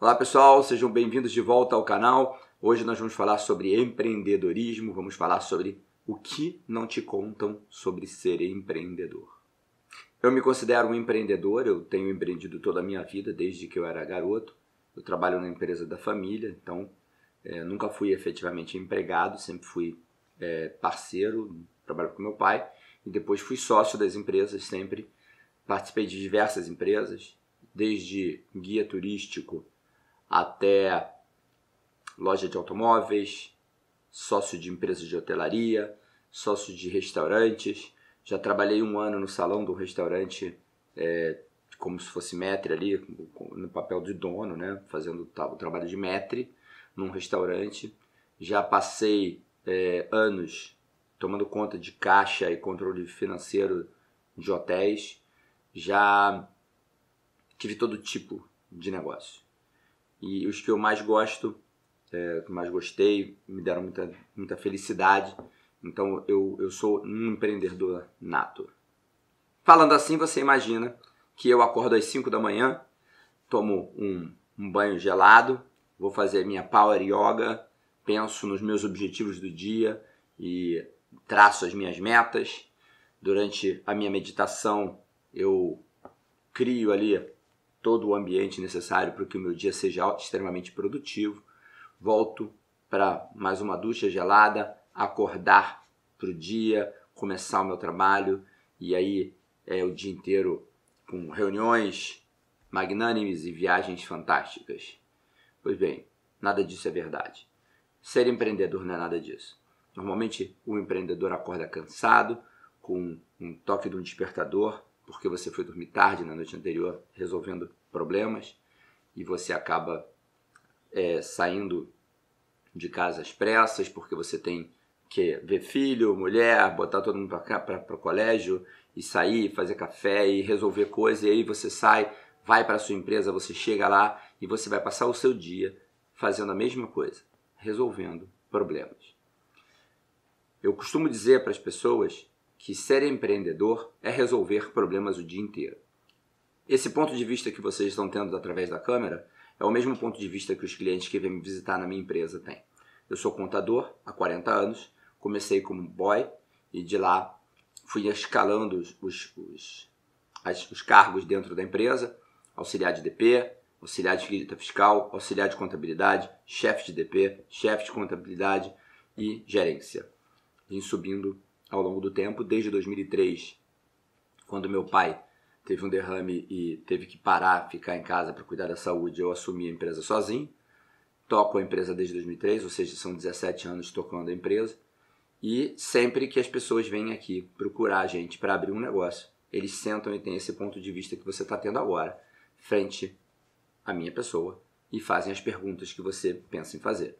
Olá pessoal, sejam bem-vindos de volta ao canal. Hoje nós vamos falar sobre empreendedorismo, vamos falar sobre o que não te contam sobre ser empreendedor. Eu me considero um empreendedor, eu tenho empreendido toda a minha vida, desde que eu era garoto. Eu trabalho na empresa da família, então é, nunca fui efetivamente empregado, sempre fui é, parceiro, trabalho com meu pai, e depois fui sócio das empresas, sempre participei de diversas empresas, desde guia turístico até loja de automóveis, sócio de empresa de hotelaria, sócio de restaurantes. Já trabalhei um ano no salão de um restaurante, é, como se fosse metre ali, no papel de dono, né? fazendo o trabalho de metre num restaurante. Já passei é, anos tomando conta de caixa e controle financeiro de hotéis. Já tive todo tipo de negócio. E os que eu mais gosto, é, que mais gostei, me deram muita, muita felicidade. Então eu, eu sou um empreendedor nato. Falando assim, você imagina que eu acordo às 5 da manhã, tomo um, um banho gelado, vou fazer minha power yoga, penso nos meus objetivos do dia e traço as minhas metas. Durante a minha meditação, eu crio ali todo o ambiente necessário para que o meu dia seja extremamente produtivo. Volto para mais uma ducha gelada, acordar para o dia, começar o meu trabalho e aí é o dia inteiro com reuniões magnânimes e viagens fantásticas. Pois bem, nada disso é verdade. Ser empreendedor não é nada disso. Normalmente o empreendedor acorda cansado, com um toque de um despertador, porque você foi dormir tarde na noite anterior resolvendo problemas e você acaba é, saindo de casa às pressas porque você tem que ver filho, mulher, botar todo mundo para o colégio e sair, fazer café e resolver coisas E aí você sai, vai para sua empresa, você chega lá e você vai passar o seu dia fazendo a mesma coisa, resolvendo problemas. Eu costumo dizer para as pessoas que ser empreendedor é resolver problemas o dia inteiro. Esse ponto de vista que vocês estão tendo através da câmera é o mesmo ponto de vista que os clientes que vêm me visitar na minha empresa têm. Eu sou contador há 40 anos, comecei como boy e de lá fui escalando os, os, os, as, os cargos dentro da empresa, auxiliar de DP, auxiliar de escrita fiscal, auxiliar de contabilidade, chefe de DP, chefe de contabilidade e gerência. Vim subindo ao longo do tempo, desde 2003, quando meu pai teve um derrame e teve que parar, ficar em casa para cuidar da saúde, eu assumi a empresa sozinho. Toco a empresa desde 2003, ou seja, são 17 anos tocando a empresa. E sempre que as pessoas vêm aqui procurar a gente para abrir um negócio, eles sentam e têm esse ponto de vista que você está tendo agora, frente à minha pessoa, e fazem as perguntas que você pensa em fazer.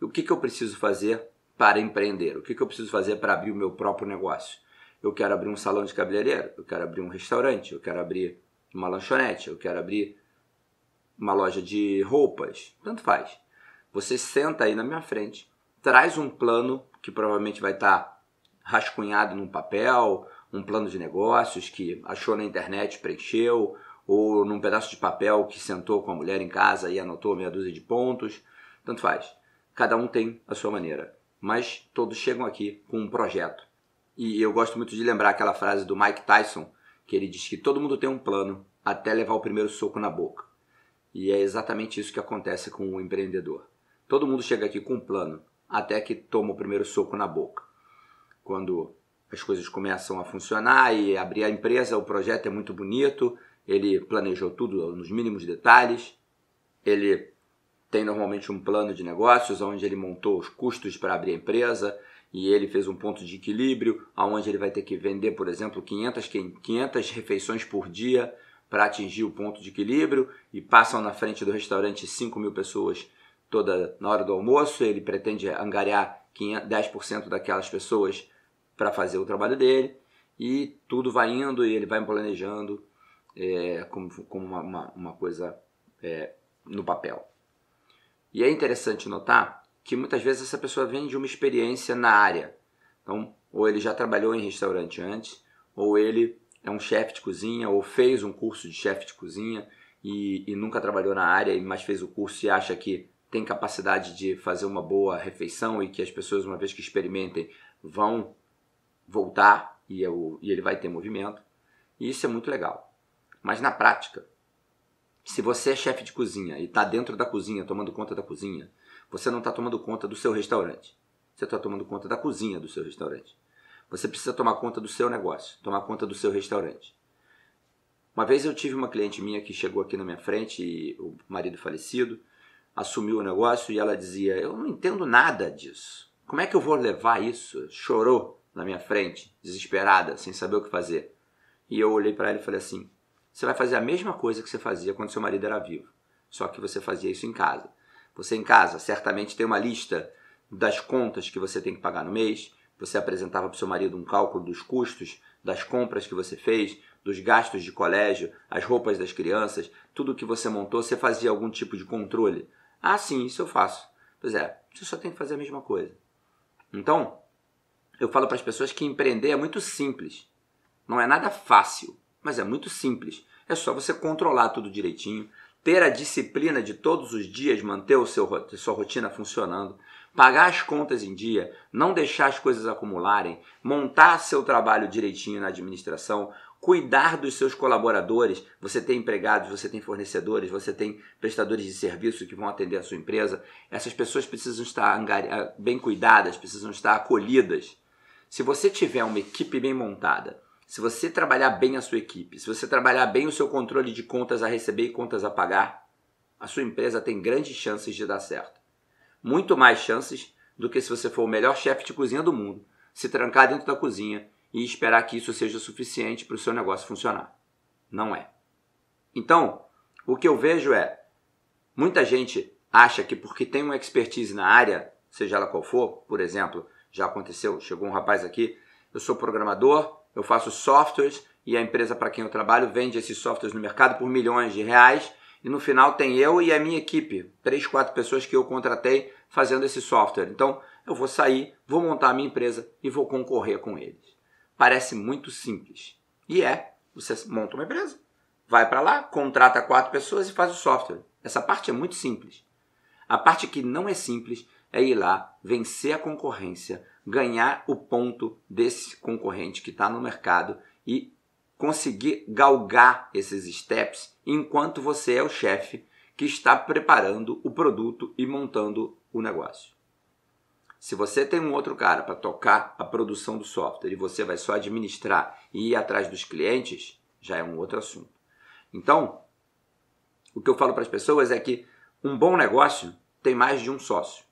O que, que eu preciso fazer para empreender. O que, que eu preciso fazer para abrir o meu próprio negócio? Eu quero abrir um salão de cabeleireiro, eu quero abrir um restaurante, eu quero abrir uma lanchonete, eu quero abrir uma loja de roupas, tanto faz. Você senta aí na minha frente, traz um plano que provavelmente vai estar tá rascunhado num papel, um plano de negócios que achou na internet, preencheu, ou num pedaço de papel que sentou com a mulher em casa e anotou meia dúzia de pontos, tanto faz. Cada um tem a sua maneira mas todos chegam aqui com um projeto. E eu gosto muito de lembrar aquela frase do Mike Tyson, que ele diz que todo mundo tem um plano até levar o primeiro soco na boca. E é exatamente isso que acontece com o empreendedor. Todo mundo chega aqui com um plano até que toma o primeiro soco na boca. Quando as coisas começam a funcionar e abrir a empresa, o projeto é muito bonito, ele planejou tudo nos mínimos detalhes, ele tem normalmente um plano de negócios onde ele montou os custos para abrir a empresa e ele fez um ponto de equilíbrio onde ele vai ter que vender, por exemplo, 500, 500 refeições por dia para atingir o ponto de equilíbrio e passam na frente do restaurante 5 mil pessoas toda na hora do almoço. Ele pretende angariar 10% daquelas pessoas para fazer o trabalho dele e tudo vai indo e ele vai planejando é, como, como uma, uma, uma coisa é, no papel. E é interessante notar que muitas vezes essa pessoa vem de uma experiência na área. Então, ou ele já trabalhou em restaurante antes, ou ele é um chefe de cozinha, ou fez um curso de chefe de cozinha e, e nunca trabalhou na área, mas fez o curso e acha que tem capacidade de fazer uma boa refeição e que as pessoas, uma vez que experimentem, vão voltar e, eu, é e ele vai ter movimento. E isso é muito legal. Mas na prática, se você é chefe de cozinha e está dentro da cozinha, tomando conta da cozinha, você não está tomando conta do seu restaurante. Você está tomando conta da cozinha do seu restaurante. Você precisa tomar conta do seu negócio, tomar conta do seu restaurante. Uma vez eu tive uma cliente minha que chegou aqui na minha frente, e o marido falecido, assumiu o negócio e ela dizia: Eu não entendo nada disso. Como é que eu vou levar isso? Chorou na minha frente, desesperada, sem saber o que fazer. E eu olhei para ela e falei assim: você vai fazer a mesma coisa que você fazia quando seu marido era vivo, só que você fazia isso em casa. Você em casa certamente tem uma lista das contas que você tem que pagar no mês, você apresentava para o seu marido um cálculo dos custos, das compras que você fez, dos gastos de colégio, as roupas das crianças, tudo que você montou, você fazia algum tipo de controle. Ah, sim, isso eu faço. Pois é, você só tem que fazer a mesma coisa. Então, eu falo para as pessoas que empreender é muito simples. Não é nada fácil. Mas é muito simples. É só você controlar tudo direitinho, ter a disciplina de todos os dias manter o seu, sua rotina funcionando, pagar as contas em dia, não deixar as coisas acumularem, montar seu trabalho direitinho na administração, cuidar dos seus colaboradores. Você tem empregados, você tem fornecedores, você tem prestadores de serviço que vão atender a sua empresa. Essas pessoas precisam estar ah, bem cuidadas, precisam estar acolhidas. Se você tiver uma equipe bem montada, se você trabalhar bem a sua equipe, se você trabalhar bem o seu controle de contas a receber e contas a pagar, a sua empresa tem grandes chances de dar certo. Muito mais chances do que se você for o melhor chefe de cozinha do mundo, se trancar dentro da cozinha e esperar que isso seja suficiente para o seu negócio funcionar. Não é. Então, o que eu vejo é muita gente acha que porque tem uma expertise na área, seja ela qual for, por exemplo, já aconteceu, chegou um rapaz aqui, eu sou programador, eu faço softwares e a empresa para quem eu trabalho vende esses softwares no mercado por milhões de reais. E no final tem eu e a minha equipe, três, quatro pessoas que eu contratei fazendo esse software. Então eu vou sair, vou montar a minha empresa e vou concorrer com eles. Parece muito simples. E é. Você monta uma empresa, vai para lá, contrata quatro pessoas e faz o software. Essa parte é muito simples. A parte que não é simples é ir lá, vencer a concorrência, ganhar o ponto desse concorrente que está no mercado e conseguir galgar esses steps enquanto você é o chefe que está preparando o produto e montando o negócio. Se você tem um outro cara para tocar a produção do software e você vai só administrar e ir atrás dos clientes, já é um outro assunto. Então, o que eu falo para as pessoas é que um bom negócio tem mais de um sócio.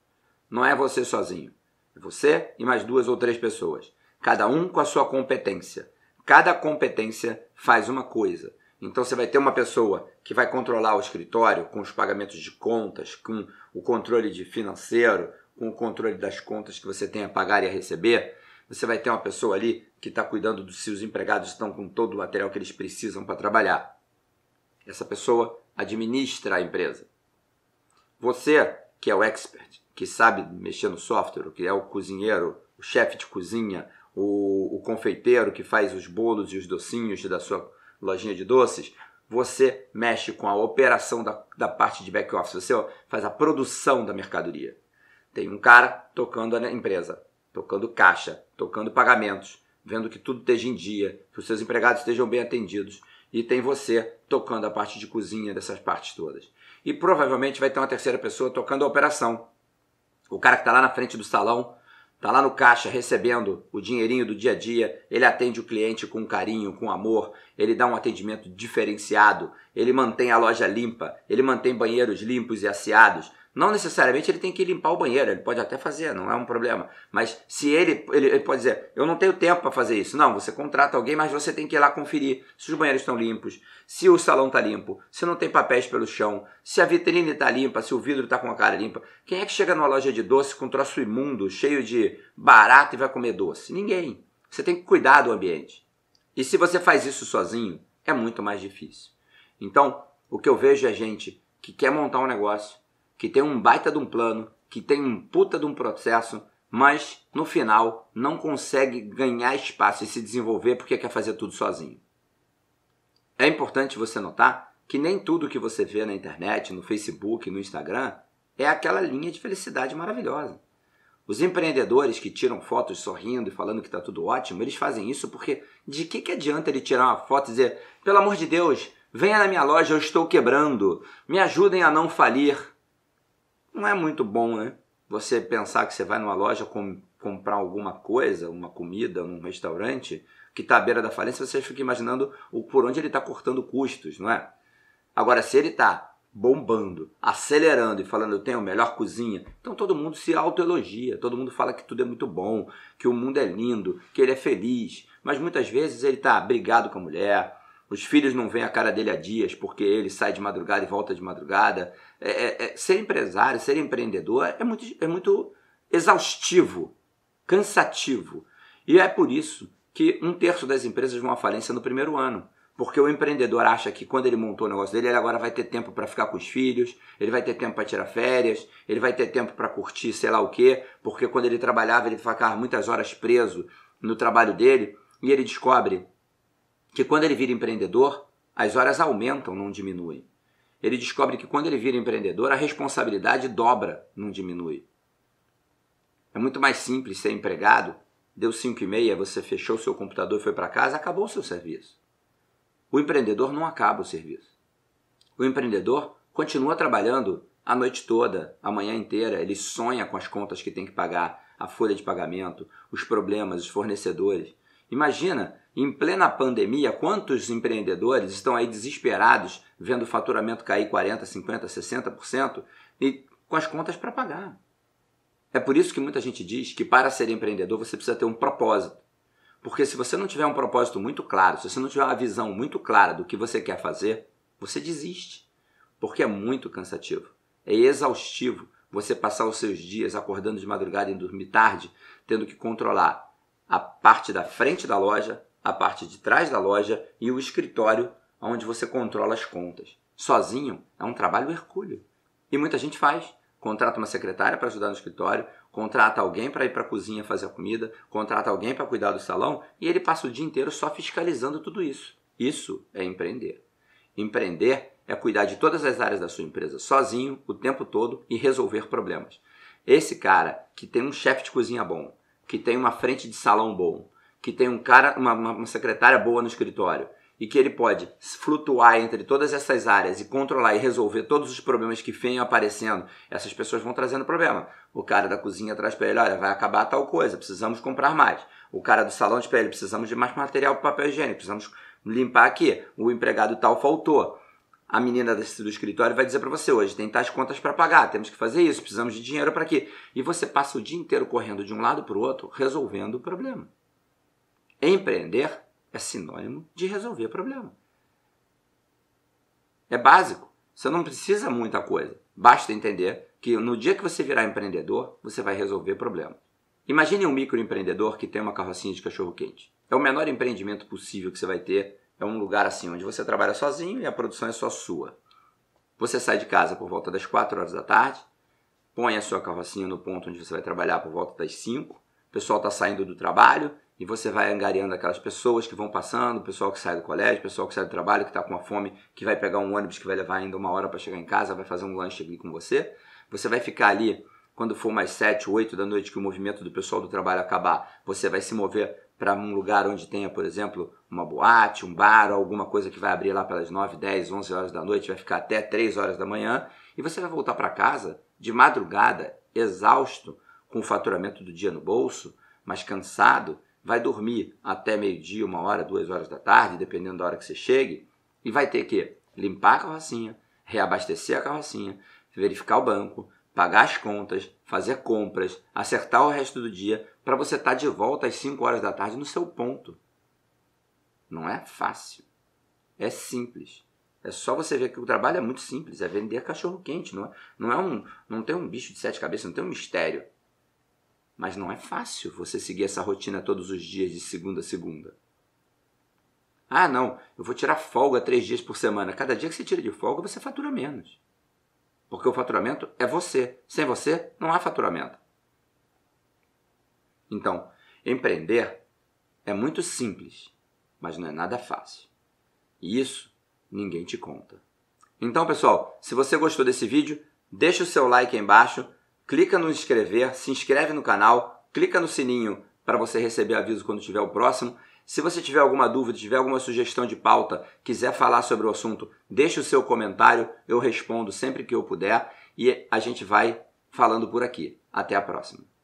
Não é você sozinho. É você e mais duas ou três pessoas. Cada um com a sua competência. Cada competência faz uma coisa. Então você vai ter uma pessoa que vai controlar o escritório com os pagamentos de contas, com o controle de financeiro, com o controle das contas que você tem a pagar e a receber. Você vai ter uma pessoa ali que está cuidando dos seus empregados estão com todo o material que eles precisam para trabalhar. Essa pessoa administra a empresa. Você que é o expert, que sabe mexer no software, que é o cozinheiro, o chefe de cozinha, o, o confeiteiro que faz os bolos e os docinhos da sua lojinha de doces, você mexe com a operação da, da parte de back office, você faz a produção da mercadoria. Tem um cara tocando a empresa, tocando caixa, tocando pagamentos, vendo que tudo esteja em dia, que os seus empregados estejam bem atendidos, e tem você tocando a parte de cozinha dessas partes todas e provavelmente vai ter uma terceira pessoa tocando a operação. O cara que está lá na frente do salão, está lá no caixa recebendo o dinheirinho do dia a dia, ele atende o cliente com carinho, com amor, ele dá um atendimento diferenciado, ele mantém a loja limpa, ele mantém banheiros limpos e asseados, não necessariamente ele tem que limpar o banheiro, ele pode até fazer, não é um problema. Mas se ele, ele, ele pode dizer, eu não tenho tempo para fazer isso. Não, você contrata alguém, mas você tem que ir lá conferir se os banheiros estão limpos, se o salão está limpo, se não tem papéis pelo chão, se a vitrine está limpa, se o vidro está com a cara limpa. Quem é que chega numa loja de doce com um troço imundo, cheio de barato e vai comer doce? Ninguém. Você tem que cuidar do ambiente. E se você faz isso sozinho, é muito mais difícil. Então, o que eu vejo é gente que quer montar um negócio, que tem um baita de um plano, que tem um puta de um processo, mas no final não consegue ganhar espaço e se desenvolver porque quer fazer tudo sozinho. É importante você notar que nem tudo que você vê na internet, no Facebook, no Instagram é aquela linha de felicidade maravilhosa. Os empreendedores que tiram fotos sorrindo e falando que está tudo ótimo, eles fazem isso porque de que, que adianta ele tirar uma foto e dizer, pelo amor de Deus, venha na minha loja, eu estou quebrando, me ajudem a não falir não é muito bom, né? Você pensar que você vai numa loja com, comprar alguma coisa, uma comida, num restaurante que está à beira da falência, você fica imaginando o, por onde ele está cortando custos, não é? Agora, se ele está bombando, acelerando e falando eu tenho a melhor cozinha, então todo mundo se autoelogia, todo mundo fala que tudo é muito bom, que o mundo é lindo, que ele é feliz, mas muitas vezes ele está brigado com a mulher, os filhos não veem a cara dele há dias porque ele sai de madrugada e volta de madrugada. É, é, é, ser empresário, ser empreendedor é muito, é muito exaustivo, cansativo. E é por isso que um terço das empresas vão à falência no primeiro ano. Porque o empreendedor acha que quando ele montou o negócio dele, ele agora vai ter tempo para ficar com os filhos, ele vai ter tempo para tirar férias, ele vai ter tempo para curtir sei lá o quê, porque quando ele trabalhava, ele ficava muitas horas preso no trabalho dele e ele descobre que quando ele vira empreendedor, as horas aumentam, não diminuem. Ele descobre que quando ele vira empreendedor, a responsabilidade dobra, não diminui. É muito mais simples ser empregado, deu 5 e meia, você fechou seu computador e foi para casa, acabou o seu serviço. O empreendedor não acaba o serviço. O empreendedor continua trabalhando a noite toda, a manhã inteira, ele sonha com as contas que tem que pagar, a folha de pagamento, os problemas, os fornecedores. Imagina em plena pandemia, quantos empreendedores estão aí desesperados, vendo o faturamento cair 40%, 50%, 60% e com as contas para pagar? É por isso que muita gente diz que para ser empreendedor você precisa ter um propósito. Porque se você não tiver um propósito muito claro, se você não tiver uma visão muito clara do que você quer fazer, você desiste. Porque é muito cansativo, é exaustivo você passar os seus dias acordando de madrugada e dormir tarde, tendo que controlar a parte da frente da loja, a parte de trás da loja e o escritório onde você controla as contas. Sozinho é um trabalho hercúleo. E muita gente faz. Contrata uma secretária para ajudar no escritório, contrata alguém para ir para a cozinha fazer a comida, contrata alguém para cuidar do salão e ele passa o dia inteiro só fiscalizando tudo isso. Isso é empreender. Empreender é cuidar de todas as áreas da sua empresa sozinho, o tempo todo e resolver problemas. Esse cara que tem um chefe de cozinha bom, que tem uma frente de salão bom, que tem um cara, uma, uma secretária boa no escritório e que ele pode flutuar entre todas essas áreas e controlar e resolver todos os problemas que venham aparecendo, essas pessoas vão trazendo problema. O cara da cozinha traz para ele, olha, vai acabar tal coisa, precisamos comprar mais. O cara do salão de pele, precisamos de mais material para papel higiênico, precisamos limpar aqui. O empregado tal faltou. A menina do escritório vai dizer para você hoje, tem tais contas para pagar, temos que fazer isso, precisamos de dinheiro para quê? E você passa o dia inteiro correndo de um lado para o outro, resolvendo o problema. Empreender é sinônimo de resolver problema. É básico. Você não precisa muita coisa. Basta entender que no dia que você virar empreendedor, você vai resolver problema. Imagine um microempreendedor que tem uma carrocinha de cachorro-quente. É o menor empreendimento possível que você vai ter. É um lugar assim onde você trabalha sozinho e a produção é só sua. Você sai de casa por volta das 4 horas da tarde, põe a sua carrocinha no ponto onde você vai trabalhar por volta das 5. O pessoal está saindo do trabalho, e você vai angariando aquelas pessoas que vão passando, o pessoal que sai do colégio, o pessoal que sai do trabalho, que está com a fome, que vai pegar um ônibus que vai levar ainda uma hora para chegar em casa, vai fazer um lanche ali com você. Você vai ficar ali quando for mais sete, oito da noite que o movimento do pessoal do trabalho acabar, você vai se mover para um lugar onde tenha, por exemplo, uma boate, um bar, alguma coisa que vai abrir lá pelas nove, dez, onze horas da noite, vai ficar até três horas da manhã, e você vai voltar para casa de madrugada, exausto, com o faturamento do dia no bolso, mas cansado, vai dormir até meio-dia, uma hora, duas horas da tarde, dependendo da hora que você chegue, e vai ter que limpar a carrocinha, reabastecer a carrocinha, verificar o banco, pagar as contas, fazer compras, acertar o resto do dia para você estar tá de volta às 5 horas da tarde no seu ponto. Não é fácil. É simples. É só você ver que o trabalho é muito simples, é vender cachorro quente, não é? Não é um, não tem um bicho de sete cabeças, não tem um mistério. Mas não é fácil você seguir essa rotina todos os dias, de segunda a segunda. Ah, não, eu vou tirar folga três dias por semana. Cada dia que você tira de folga, você fatura menos. Porque o faturamento é você. Sem você, não há faturamento. Então, empreender é muito simples, mas não é nada fácil. E isso ninguém te conta. Então, pessoal, se você gostou desse vídeo, deixa o seu like aí embaixo clica no inscrever, se inscreve no canal, clica no sininho para você receber aviso quando tiver o próximo. Se você tiver alguma dúvida, tiver alguma sugestão de pauta, quiser falar sobre o assunto, deixe o seu comentário, eu respondo sempre que eu puder e a gente vai falando por aqui. Até a próxima.